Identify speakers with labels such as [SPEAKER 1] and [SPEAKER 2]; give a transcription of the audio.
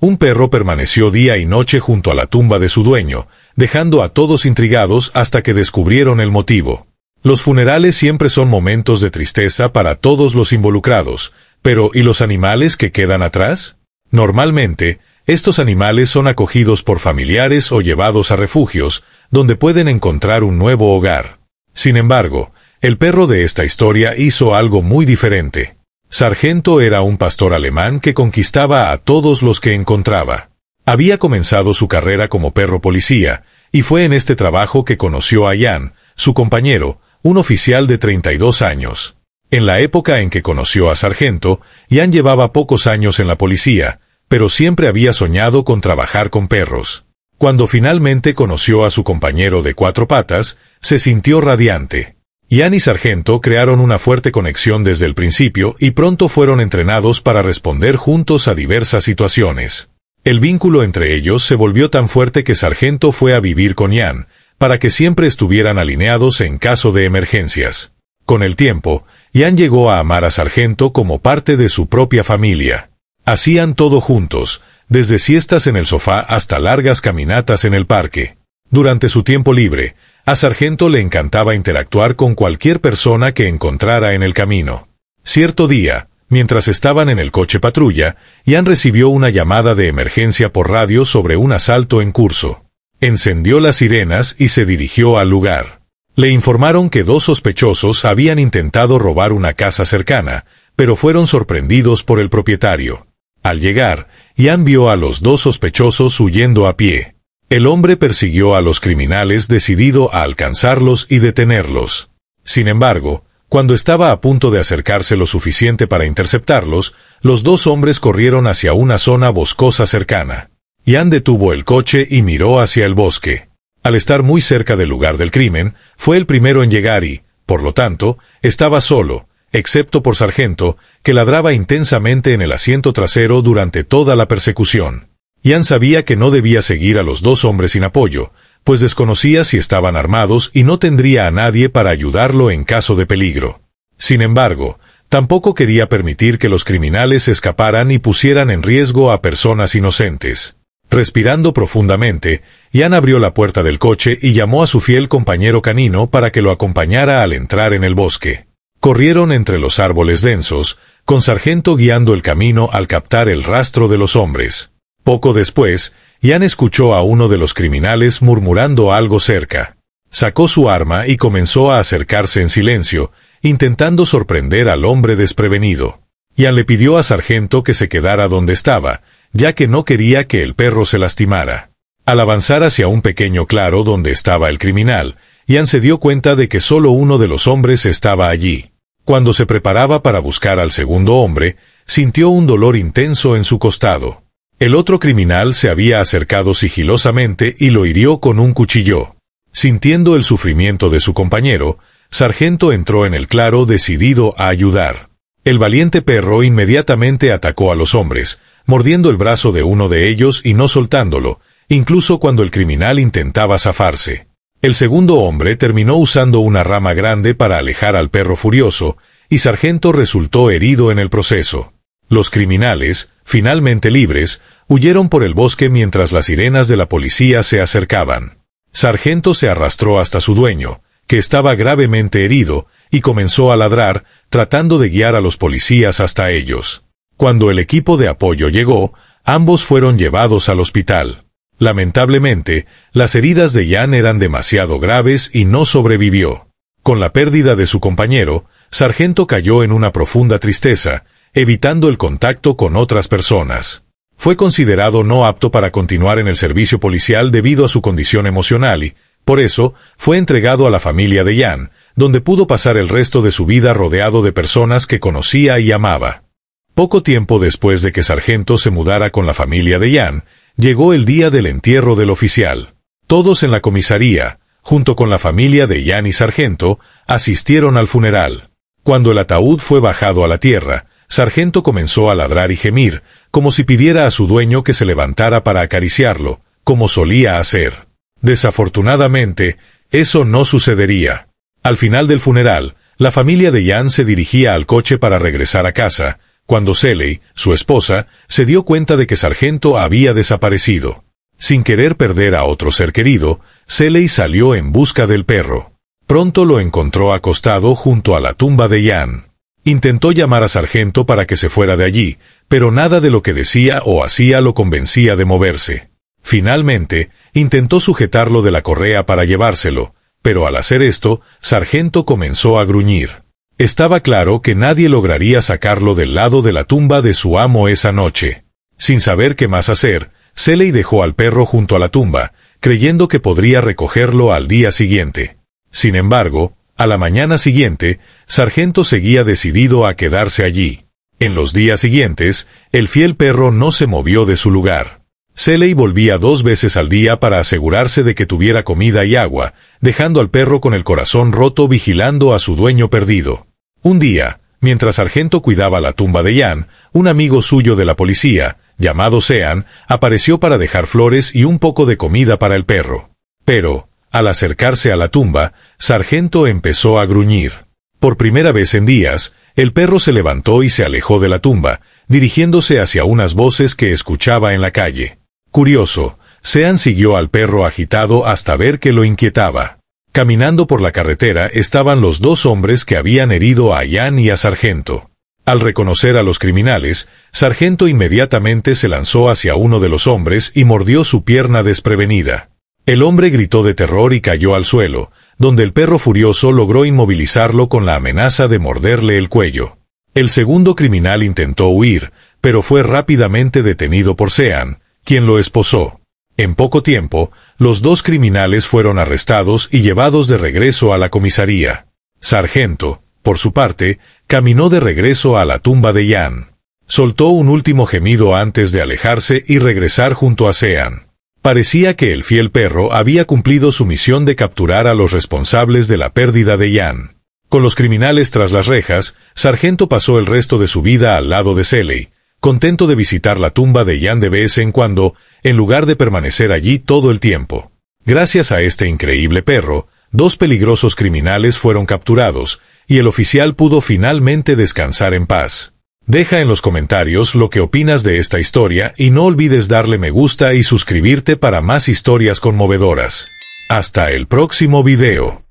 [SPEAKER 1] Un perro permaneció día y noche junto a la tumba de su dueño, dejando a todos intrigados hasta que descubrieron el motivo. Los funerales siempre son momentos de tristeza para todos los involucrados, pero ¿y los animales que quedan atrás? Normalmente, estos animales son acogidos por familiares o llevados a refugios, donde pueden encontrar un nuevo hogar. Sin embargo, el perro de esta historia hizo algo muy diferente. Sargento era un pastor alemán que conquistaba a todos los que encontraba. Había comenzado su carrera como perro policía, y fue en este trabajo que conoció a Jan, su compañero, un oficial de 32 años. En la época en que conoció a Sargento, Jan llevaba pocos años en la policía, pero siempre había soñado con trabajar con perros. Cuando finalmente conoció a su compañero de cuatro patas, se sintió radiante. Ian y Sargento crearon una fuerte conexión desde el principio y pronto fueron entrenados para responder juntos a diversas situaciones. El vínculo entre ellos se volvió tan fuerte que Sargento fue a vivir con Ian, para que siempre estuvieran alineados en caso de emergencias. Con el tiempo, Ian llegó a amar a Sargento como parte de su propia familia. Hacían todo juntos, desde siestas en el sofá hasta largas caminatas en el parque. Durante su tiempo libre, a Sargento le encantaba interactuar con cualquier persona que encontrara en el camino. Cierto día, mientras estaban en el coche patrulla, Ian recibió una llamada de emergencia por radio sobre un asalto en curso. Encendió las sirenas y se dirigió al lugar. Le informaron que dos sospechosos habían intentado robar una casa cercana, pero fueron sorprendidos por el propietario. Al llegar, Ian vio a los dos sospechosos huyendo a pie. El hombre persiguió a los criminales decidido a alcanzarlos y detenerlos. Sin embargo, cuando estaba a punto de acercarse lo suficiente para interceptarlos, los dos hombres corrieron hacia una zona boscosa cercana. Ian detuvo el coche y miró hacia el bosque. Al estar muy cerca del lugar del crimen, fue el primero en llegar y, por lo tanto, estaba solo, excepto por Sargento, que ladraba intensamente en el asiento trasero durante toda la persecución. Ian sabía que no debía seguir a los dos hombres sin apoyo, pues desconocía si estaban armados y no tendría a nadie para ayudarlo en caso de peligro. Sin embargo, tampoco quería permitir que los criminales escaparan y pusieran en riesgo a personas inocentes. Respirando profundamente, Ian abrió la puerta del coche y llamó a su fiel compañero canino para que lo acompañara al entrar en el bosque. Corrieron entre los árboles densos, con Sargento guiando el camino al captar el rastro de los hombres. Poco después, Ian escuchó a uno de los criminales murmurando algo cerca. Sacó su arma y comenzó a acercarse en silencio, intentando sorprender al hombre desprevenido. Ian le pidió a Sargento que se quedara donde estaba, ya que no quería que el perro se lastimara. Al avanzar hacia un pequeño claro donde estaba el criminal, Ian se dio cuenta de que solo uno de los hombres estaba allí. Cuando se preparaba para buscar al segundo hombre, sintió un dolor intenso en su costado. El otro criminal se había acercado sigilosamente y lo hirió con un cuchillo. Sintiendo el sufrimiento de su compañero, Sargento entró en el claro decidido a ayudar. El valiente perro inmediatamente atacó a los hombres, mordiendo el brazo de uno de ellos y no soltándolo, incluso cuando el criminal intentaba zafarse. El segundo hombre terminó usando una rama grande para alejar al perro furioso, y Sargento resultó herido en el proceso. Los criminales, finalmente libres, huyeron por el bosque mientras las sirenas de la policía se acercaban. Sargento se arrastró hasta su dueño, que estaba gravemente herido, y comenzó a ladrar, tratando de guiar a los policías hasta ellos. Cuando el equipo de apoyo llegó, ambos fueron llevados al hospital. Lamentablemente, las heridas de Jan eran demasiado graves y no sobrevivió. Con la pérdida de su compañero, Sargento cayó en una profunda tristeza, evitando el contacto con otras personas. Fue considerado no apto para continuar en el servicio policial debido a su condición emocional y, por eso, fue entregado a la familia de Jan, donde pudo pasar el resto de su vida rodeado de personas que conocía y amaba. Poco tiempo después de que Sargento se mudara con la familia de Jan, llegó el día del entierro del oficial. Todos en la comisaría, junto con la familia de Jan y Sargento, asistieron al funeral. Cuando el ataúd fue bajado a la tierra, Sargento comenzó a ladrar y gemir, como si pidiera a su dueño que se levantara para acariciarlo, como solía hacer. Desafortunadamente, eso no sucedería. Al final del funeral, la familia de Jan se dirigía al coche para regresar a casa, cuando Seley, su esposa, se dio cuenta de que Sargento había desaparecido. Sin querer perder a otro ser querido, Seley salió en busca del perro. Pronto lo encontró acostado junto a la tumba de Jan. Intentó llamar a Sargento para que se fuera de allí, pero nada de lo que decía o hacía lo convencía de moverse. Finalmente, intentó sujetarlo de la correa para llevárselo, pero al hacer esto, Sargento comenzó a gruñir. Estaba claro que nadie lograría sacarlo del lado de la tumba de su amo esa noche. Sin saber qué más hacer, Seley dejó al perro junto a la tumba, creyendo que podría recogerlo al día siguiente. Sin embargo, a la mañana siguiente, Sargento seguía decidido a quedarse allí. En los días siguientes, el fiel perro no se movió de su lugar. Seley volvía dos veces al día para asegurarse de que tuviera comida y agua, dejando al perro con el corazón roto vigilando a su dueño perdido. Un día, mientras Sargento cuidaba la tumba de Jan, un amigo suyo de la policía, llamado Sean, apareció para dejar flores y un poco de comida para el perro. Pero, al acercarse a la tumba, Sargento empezó a gruñir. Por primera vez en días, el perro se levantó y se alejó de la tumba, dirigiéndose hacia unas voces que escuchaba en la calle. Curioso, Sean siguió al perro agitado hasta ver que lo inquietaba. Caminando por la carretera estaban los dos hombres que habían herido a Ian y a Sargento. Al reconocer a los criminales, Sargento inmediatamente se lanzó hacia uno de los hombres y mordió su pierna desprevenida. El hombre gritó de terror y cayó al suelo, donde el perro furioso logró inmovilizarlo con la amenaza de morderle el cuello. El segundo criminal intentó huir, pero fue rápidamente detenido por Sean, quien lo esposó. En poco tiempo, los dos criminales fueron arrestados y llevados de regreso a la comisaría. Sargento, por su parte, caminó de regreso a la tumba de Jan. Soltó un último gemido antes de alejarse y regresar junto a Sean. Parecía que el fiel perro había cumplido su misión de capturar a los responsables de la pérdida de Jan. Con los criminales tras las rejas, Sargento pasó el resto de su vida al lado de Seley, contento de visitar la tumba de Jan de vez en cuando, en lugar de permanecer allí todo el tiempo. Gracias a este increíble perro, dos peligrosos criminales fueron capturados, y el oficial pudo finalmente descansar en paz. Deja en los comentarios lo que opinas de esta historia y no olvides darle me gusta y suscribirte para más historias conmovedoras. Hasta el próximo video.